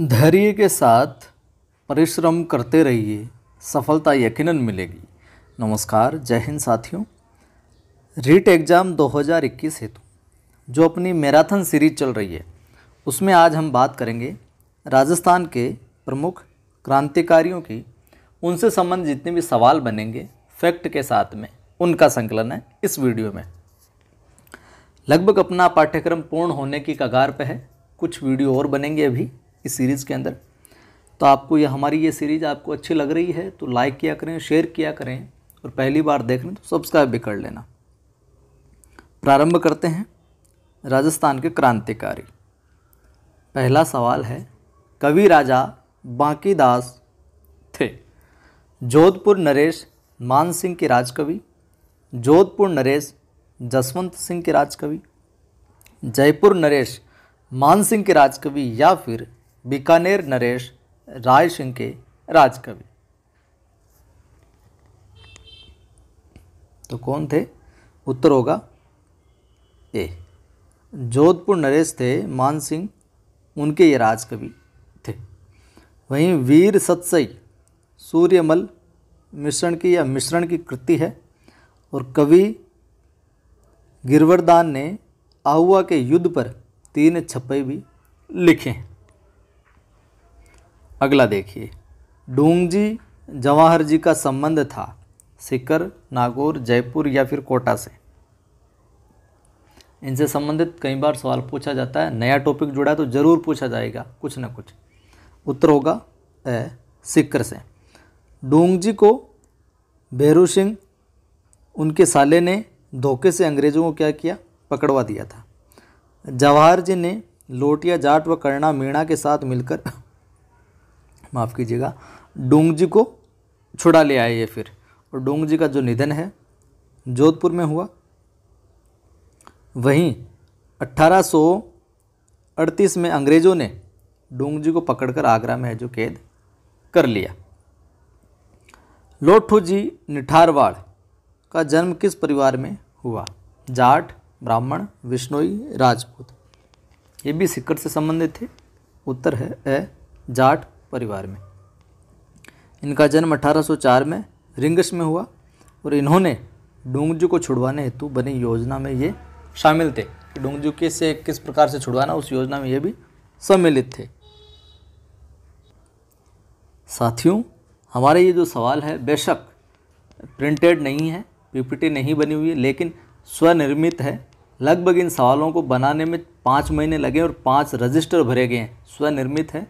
धैर्य के साथ परिश्रम करते रहिए सफलता यकीनन मिलेगी नमस्कार जय हिंद साथियों रीट एग्ज़ाम 2021 हेतु जो अपनी मैराथन सीरीज चल रही है उसमें आज हम बात करेंगे राजस्थान के प्रमुख क्रांतिकारियों की उनसे संबंध जितने भी सवाल बनेंगे फैक्ट के साथ में उनका संकलन है इस वीडियो में लगभग अपना पाठ्यक्रम पूर्ण होने की कगार पर है कुछ वीडियो और बनेंगे अभी इस सीरीज़ के अंदर तो आपको ये हमारी ये सीरीज़ आपको अच्छी लग रही है तो लाइक किया करें शेयर किया करें और पहली बार देख रहे तो सब्सक्राइब भी कर लेना प्रारंभ करते हैं राजस्थान के क्रांतिकारी पहला सवाल है कवि राजा बांकीदास थे जोधपुर नरेश मान सिंह के राजकवि जोधपुर नरेश जसवंत सिंह के राजकवि जयपुर नरेश मान सिंह के राजकवि या फिर बीकानेर नरेश राय सिंह के राजकवि तो कौन थे उत्तर होगा ए जोधपुर नरेश थे मान सिंह उनके ये राजकवि थे वहीं वीर सत्सई सूर्यमल मिश्रण की या मिश्रण की कृति है और कवि गिरवरदान ने आहुआ के युद्ध पर तीन छप्पे भी लिखे हैं अगला देखिए डोंगजी जवाहर जी का संबंध था सिकर नागौर जयपुर या फिर कोटा से इनसे संबंधित कई बार सवाल पूछा जाता है नया टॉपिक जुड़ा है तो ज़रूर पूछा जाएगा कुछ ना कुछ उत्तर होगा ए सिकर से डोंगजी को भैरू सिंह उनके साले ने धोखे से अंग्रेज़ों को क्या किया पकड़वा दिया था जवाहर जी ने लोटिया जाट व करणा मीणा के साथ मिलकर माफ़ कीजिएगा डोंग जी को छुड़ा ले आए ये फिर और डोंग जी का जो निधन है जोधपुर में हुआ वहीं 1838 में अंग्रेज़ों ने डोंग जी को पकड़कर आगरा में जो कैद कर लिया लोठू जी निठारवाड़ का जन्म किस परिवार में हुआ जाट ब्राह्मण विष्णोई राजपूत ये भी सिक्कड़ से संबंधित थे उत्तर है ए जाट परिवार में इनका जन्म 1804 में रिंगस में हुआ और इन्होंने डोंगजू को छुड़वाने हेतु बनी योजना में ये शामिल थे डोंगजू के से किस प्रकार से छुड़वाना उस योजना में ये भी सम्मिलित थे साथियों हमारे ये जो सवाल है बेशक प्रिंटेड नहीं है पीपीटी नहीं बनी हुई है लेकिन स्वनिर्मित है लगभग इन सवालों को बनाने में पाँच महीने लगे और पाँच रजिस्टर भरे गए हैं स्वनिर्मित है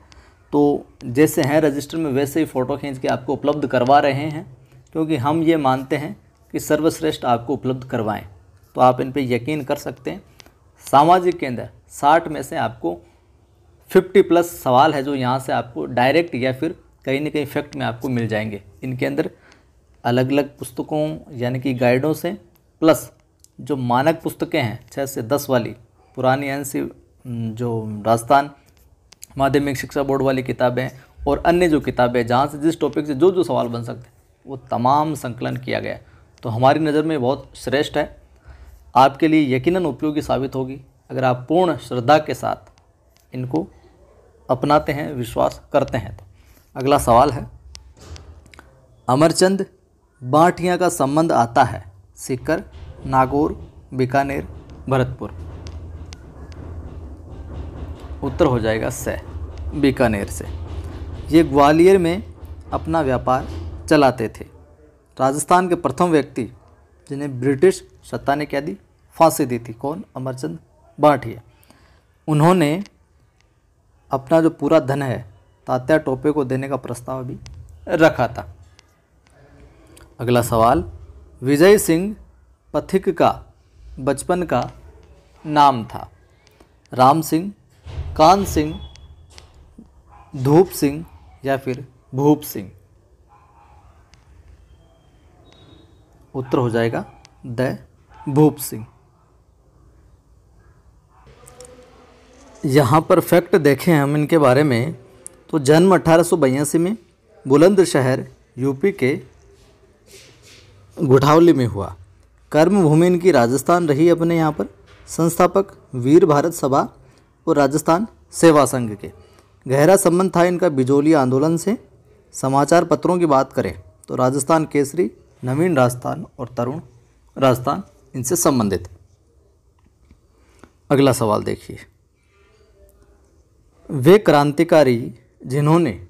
तो जैसे हैं रजिस्टर में वैसे ही फ़ोटो खींच के आपको उपलब्ध करवा रहे हैं क्योंकि हम ये मानते हैं कि सर्वश्रेष्ठ आपको उपलब्ध करवाएं तो आप इन पे यकीन कर सकते हैं सामाजिक केंद्र साठ में से आपको फिफ्टी प्लस सवाल है जो यहाँ से आपको डायरेक्ट या फिर कहीं ना कहीं फैक्ट में आपको मिल जाएंगे इनके अंदर अलग अलग पुस्तकों यानी कि गाइडों से प्लस जो मानक पुस्तकें हैं छः से दस वाली पुरानी एन जो राजस्थान माध्यमिक शिक्षा बोर्ड वाली किताबें और अन्य जो किताबें जहाँ से जिस टॉपिक से जो जो सवाल बन सकते हैं वो तमाम संकलन किया गया तो हमारी नज़र में बहुत श्रेष्ठ है आपके लिए यकीनन उपयोगी साबित होगी अगर आप पूर्ण श्रद्धा के साथ इनको अपनाते हैं विश्वास करते हैं तो अगला सवाल है अमरचंद बाटियाँ का संबंध आता है सीकर नागौर बीकानेर भरतपुर उत्तर हो जाएगा स बीकानेर से ये ग्वालियर में अपना व्यापार चलाते थे राजस्थान के प्रथम व्यक्ति जिन्हें ब्रिटिश सत्ता ने क्या दी फांसी दी थी कौन अमरचंद बांटिया उन्होंने अपना जो पूरा धन है तात्या टोपे को देने का प्रस्ताव भी रखा था अगला सवाल विजय सिंह पथिक का बचपन का नाम था राम सिंह कान सिंह धूप सिंह या फिर भूप सिंह उत्तर हो जाएगा द भूप सिंह यहाँ पर फैक्ट देखें हम इनके बारे में तो जन्म अठारह में बुलंदशहर यूपी के घुठावली में हुआ कर्मभूमि इनकी राजस्थान रही अपने यहाँ पर संस्थापक वीर भारत सभा और राजस्थान सेवा संघ के गहरा संबंध था इनका बिजोली आंदोलन से समाचार पत्रों की बात करें तो राजस्थान केसरी नवीन राजस्थान और तरुण राजस्थान इनसे संबंधित अगला सवाल देखिए वे क्रांतिकारी जिन्होंने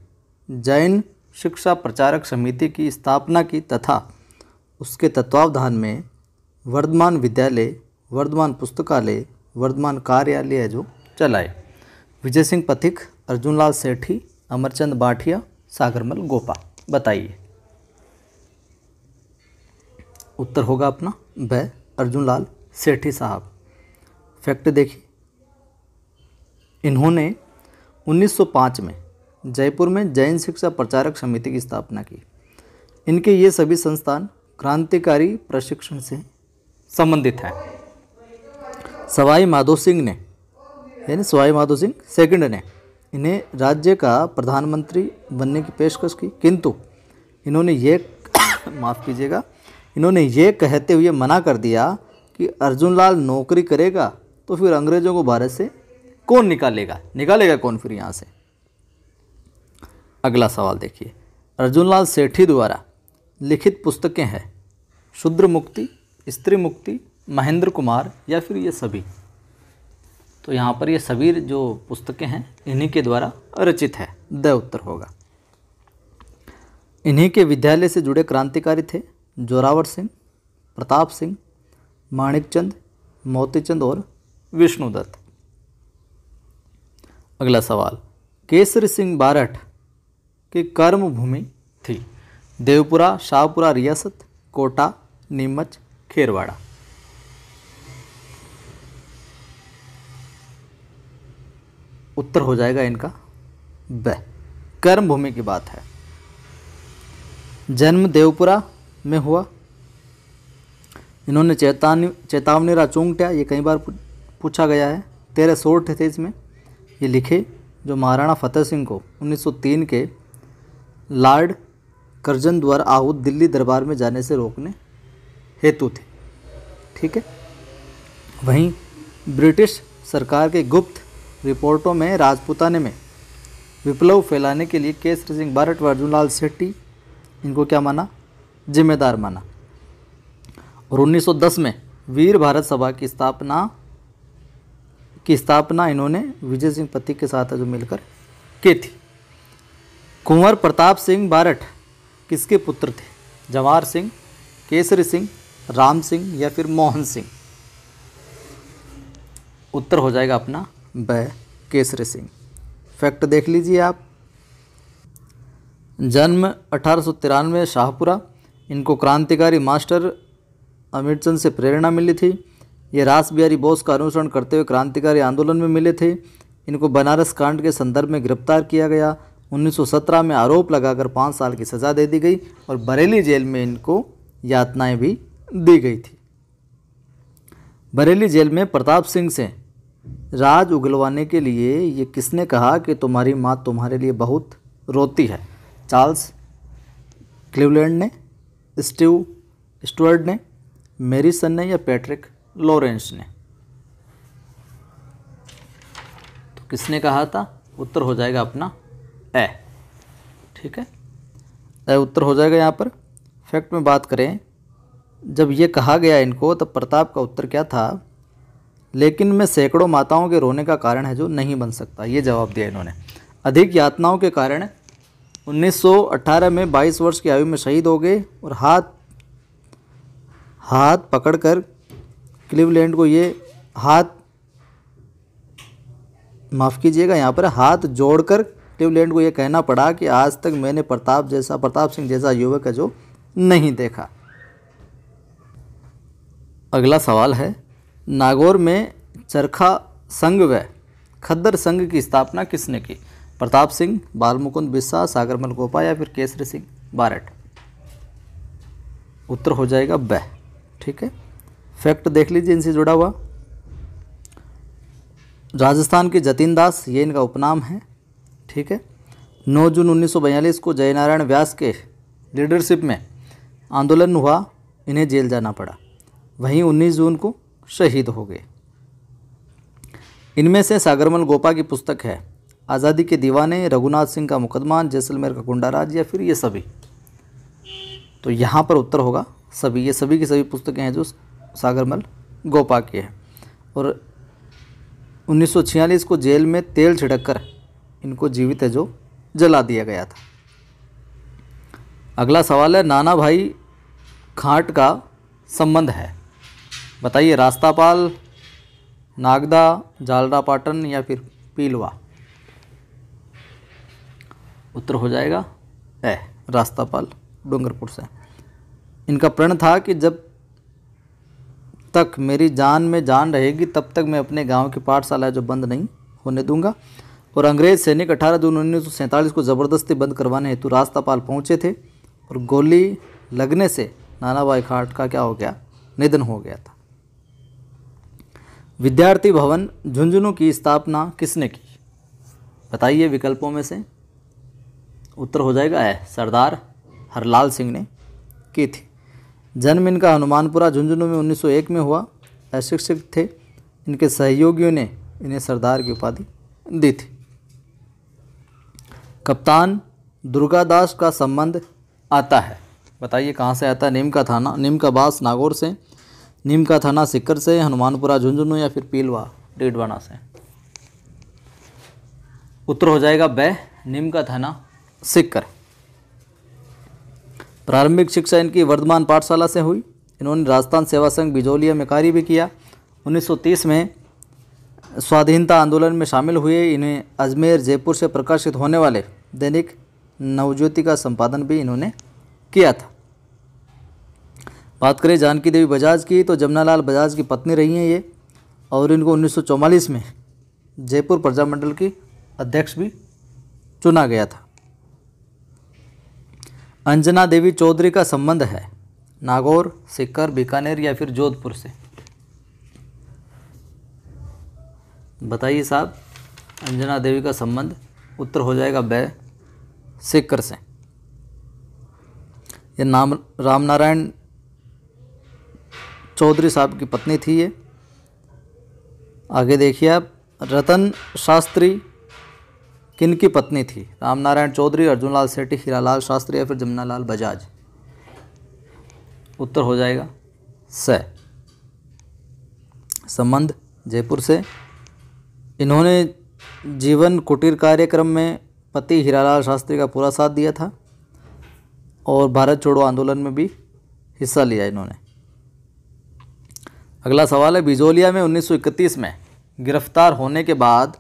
जैन शिक्षा प्रचारक समिति की स्थापना की तथा उसके तत्वावधान में वर्धमान विद्यालय वर्धमान पुस्तकालय वर्धमान कार्यालय जो चलाए विजय सिंह पथिक अर्जुनलाल सेठी अमरचंद बाठिया सागरमल गोपा बताइए उत्तर होगा अपना ब अर्जुनलाल सेठी साहब फैक्ट देखिए इन्होंने 1905 में जयपुर में जैन शिक्षा प्रचारक समिति की स्थापना की इनके ये सभी संस्थान क्रांतिकारी प्रशिक्षण से संबंधित हैं सवाई माधो सिंह ने यानी सवाई माधो सिंह सेकंड ने इन्हें राज्य का प्रधानमंत्री बनने की पेशकश की किंतु इन्होंने ये माफ़ कीजिएगा इन्होंने ये कहते हुए मना कर दिया कि अर्जुन लाल नौकरी करेगा तो फिर अंग्रेज़ों को भारत से कौन निकालेगा निकालेगा कौन फिर यहाँ से अगला सवाल देखिए अर्जुन लाल सेठी द्वारा लिखित पुस्तकें हैं शुद्र मुक्ति स्त्री मुक्ति महेंद्र कुमार या फिर ये सभी तो यहाँ पर ये सभी जो पुस्तकें हैं इन्हीं के द्वारा रचित है द उत्तर होगा इन्हीं के विद्यालय से जुड़े क्रांतिकारी थे जोरावर सिंह प्रताप सिंह माणिकचंद मोतीचंद और विष्णुदत्त अगला सवाल केसर सिंह बारठ की कर्म भूमि थी देवपुरा शाहपुरा रियासत कोटा नीमच खेरवाड़ा उत्तर हो जाएगा इनका ब कर्म भूमि की बात है जन्म देवपुरा में हुआ इन्होंने चेतावनी चेतावनी चूंगटिया ये कई बार पूछा गया है तेरह सोर्ट थे इसमें ये लिखे जो महाराणा फतेह सिंह को 1903 के लॉर्ड करजन द्वारा आहूत दिल्ली दरबार में जाने से रोकने हेतु थे ठीक है वहीं ब्रिटिश सरकार के गुप्त रिपोर्टों में राजपुताने में विप्लव फैलाने के लिए केसर सिंह भारत व अर्जुन लाल सेट्टी इनको क्या माना जिम्मेदार माना और 1910 में वीर भारत सभा की स्थापना की स्थापना इन्होंने विजय सिंह पति के साथ जो मिलकर की थी कुंवर प्रताप सिंह बारट किसके पुत्र थे जवाहर सिंह केसरी सिंह राम सिंह या फिर मोहन सिंह उत्तर हो जाएगा अपना बाय केसरी सिंह फैक्ट देख लीजिए आप जन्म अठारह सौ शाहपुरा इनको क्रांतिकारी मास्टर अमित चंद से प्रेरणा मिली थी ये रास बिहारी बोस का अनुसरण करते हुए क्रांतिकारी आंदोलन में मिले थे इनको बनारस कांड के संदर्भ में गिरफ्तार किया गया 1917 में आरोप लगाकर पाँच साल की सज़ा दे दी गई और बरेली जेल में इनको यातनाएं भी दी गई थी बरेली जेल में प्रताप सिंह से राज उगलवाने के लिए ये किसने कहा कि तुम्हारी माँ तुम्हारे लिए बहुत रोती है चार्ल्स क्लिवलैंड ने स्टीव स्टुअर्ड ने सन ने या पैट्रिक लॉरेंस ने तो किसने कहा था उत्तर हो जाएगा अपना ए ठीक है ए उत्तर हो जाएगा यहाँ पर फैक्ट में बात करें जब ये कहा गया इनको तब प्रताप का उत्तर क्या था लेकिन मैं सैकड़ों माताओं के रोने का कारण है जो नहीं बन सकता ये जवाब दिया इन्होंने अधिक यातनाओं के कारण 1918 में 22 वर्ष की आयु में शहीद हो गए और हाथ हाथ पकड़कर क्लीवलैंड को ये हाथ माफ़ कीजिएगा यहाँ पर हाथ जोड़कर क्लिवलैंड को ये कहना पड़ा कि आज तक मैंने प्रताप जैसा प्रताप सिंह जैसा युवक है जो नहीं देखा अगला सवाल है नागौर में चरखा संघ व खद्दर संघ की स्थापना किसने की प्रताप सिंह बालमुकुंद बिस्सा सागरमल गोपा या फिर केसरी सिंह बारट उत्तर हो जाएगा ब ठीक है फैक्ट देख लीजिए इनसे जुड़ा हुआ राजस्थान के जतीन दास ये इनका उपनाम है ठीक है 9 जून 1942 को जयनारायण व्यास के लीडरशिप में आंदोलन हुआ इन्हें जेल जाना पड़ा वहीं 19 जून को शहीद हो गए इनमें से सागरमल गोपा की पुस्तक है आज़ादी के दीवाने रघुनाथ सिंह का मुकदमा जैसलमेर का कुंडा राज या फिर ये सभी तो यहाँ पर उत्तर होगा सभी ये सभी की सभी पुस्तकें हैं जो सागरमल गोपा की है और 1946 को जेल में तेल छिड़क कर इनको जीवित है जो जला दिया गया था अगला सवाल है नाना भाई खाट का संबंध है बताइए रास्तापाल नागदा पाटन या फिर पीलवा उत्तर हो जाएगा ए रास्तापाल डूंगरपुर से इनका प्रण था कि जब तक मेरी जान में जान रहेगी तब तक मैं अपने गांव की पाठशाला जो बंद नहीं होने दूंगा और अंग्रेज सैनिक अठारह जून उन्नीस को ज़बरदस्ती बंद करवाने हेतु रास्तापाल पहुँचे थे और गोली लगने से नाना भाई खाट का क्या हो गया निधन हो गया था विद्यार्थी भवन झुंझुनू की स्थापना किसने की बताइए विकल्पों में से उत्तर हो जाएगा है सरदार हरलाल सिंह ने की थी जन्म इनका हनुमानपुरा झुंझुनू में 1901 में हुआ अशिक्षित थे इनके सहयोगियों ने इन्हें सरदार की उपाधि दी थी कप्तान दुर्गादास का संबंध आता है बताइए कहाँ से आता है नीम का थाना नीम का बास नागौर से नीम का थाना सिक्कर से हनुमानपुरा झुंझुनू या फिर पीलवा डेडवाना से उत्तर हो जाएगा बै नीम का थाना सिक्कर प्रारंभिक शिक्षा इनकी वर्धमान पाठशाला से हुई इन्होंने राजस्थान सेवा संघ बिजोलिया में कार्य भी किया 1930 में स्वाधीनता आंदोलन में शामिल हुए इन्हें अजमेर जयपुर से प्रकाशित होने वाले दैनिक नवज्योति का संपादन भी इन्होंने किया था बात करें जानकी देवी बजाज की तो जमुनालाल बजाज की पत्नी रही हैं ये और इनको उन्नीस में जयपुर प्रजामंडल की अध्यक्ष भी चुना गया था अंजना देवी चौधरी का संबंध है नागौर सिक्कर बीकानेर या फिर जोधपुर से बताइए साहब अंजना देवी का संबंध उत्तर हो जाएगा बै सिक्कर से ये नाम रामनारायण चौधरी साहब की पत्नी थी ये आगे देखिए आप रतन शास्त्री किन की पत्नी थी रामनारायण चौधरी अर्जुनलाल सेठी हीरालाल शास्त्री या फिर जमुनालाल बजाज उत्तर हो जाएगा स संबंध जयपुर से इन्होंने जीवन कुटीर कार्यक्रम में पति हीरालाल शास्त्री का पूरा साथ दिया था और भारत छोड़ो आंदोलन में भी हिस्सा लिया इन्होंने अगला सवाल है बिजोलिया में 1931 में गिरफ्तार होने के बाद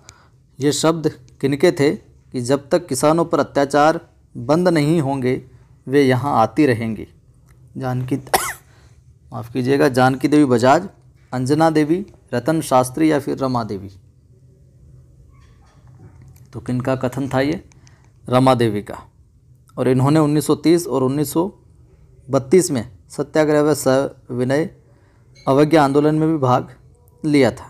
ये शब्द किनके थे कि जब तक किसानों पर अत्याचार बंद नहीं होंगे वे यहाँ आती रहेंगी जानकी माफ़ कीजिएगा जानकी देवी बजाज अंजना देवी रतन शास्त्री या फिर रमा देवी तो किनका कथन था ये रमा देवी का और इन्होंने 1930 और 1932 में सत्याग्रह व विनय अवज्ञा आंदोलन में भी भाग लिया था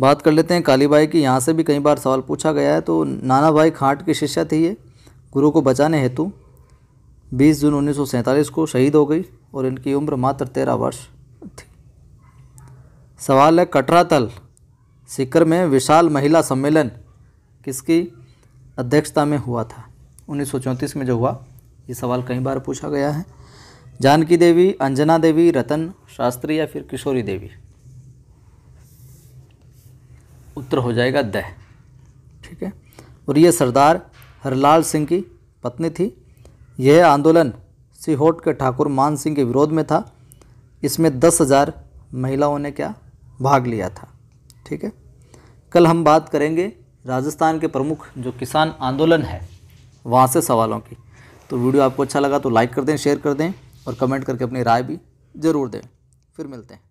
बात कर लेते हैं कालीबाई की यहाँ से भी कई बार सवाल पूछा गया है तो नाना भाई खाट की शिष्य थी ये गुरु को बचाने हेतु 20 जून उन्नीस को शहीद हो गई और इनकी उम्र मात्र तेरह वर्ष थी सवाल है कटरा तल सिकर में विशाल महिला सम्मेलन किसकी अध्यक्षता में हुआ था उन्नीस में जो हुआ ये सवाल कई बार पूछा गया है जानकी देवी अंजना देवी रतन शास्त्री या फिर किशोरी देवी उत्तर हो जाएगा दह ठीक है और ये सरदार हरलाल सिंह की पत्नी थी यह आंदोलन सिहोट के ठाकुर मान सिंह के विरोध में था इसमें दस हज़ार महिलाओं ने क्या भाग लिया था ठीक है कल हम बात करेंगे राजस्थान के प्रमुख जो किसान आंदोलन है वहाँ से सवालों की तो वीडियो आपको अच्छा लगा तो लाइक कर दें शेयर कर दें और कमेंट करके अपनी राय भी ज़रूर दें फिर मिलते हैं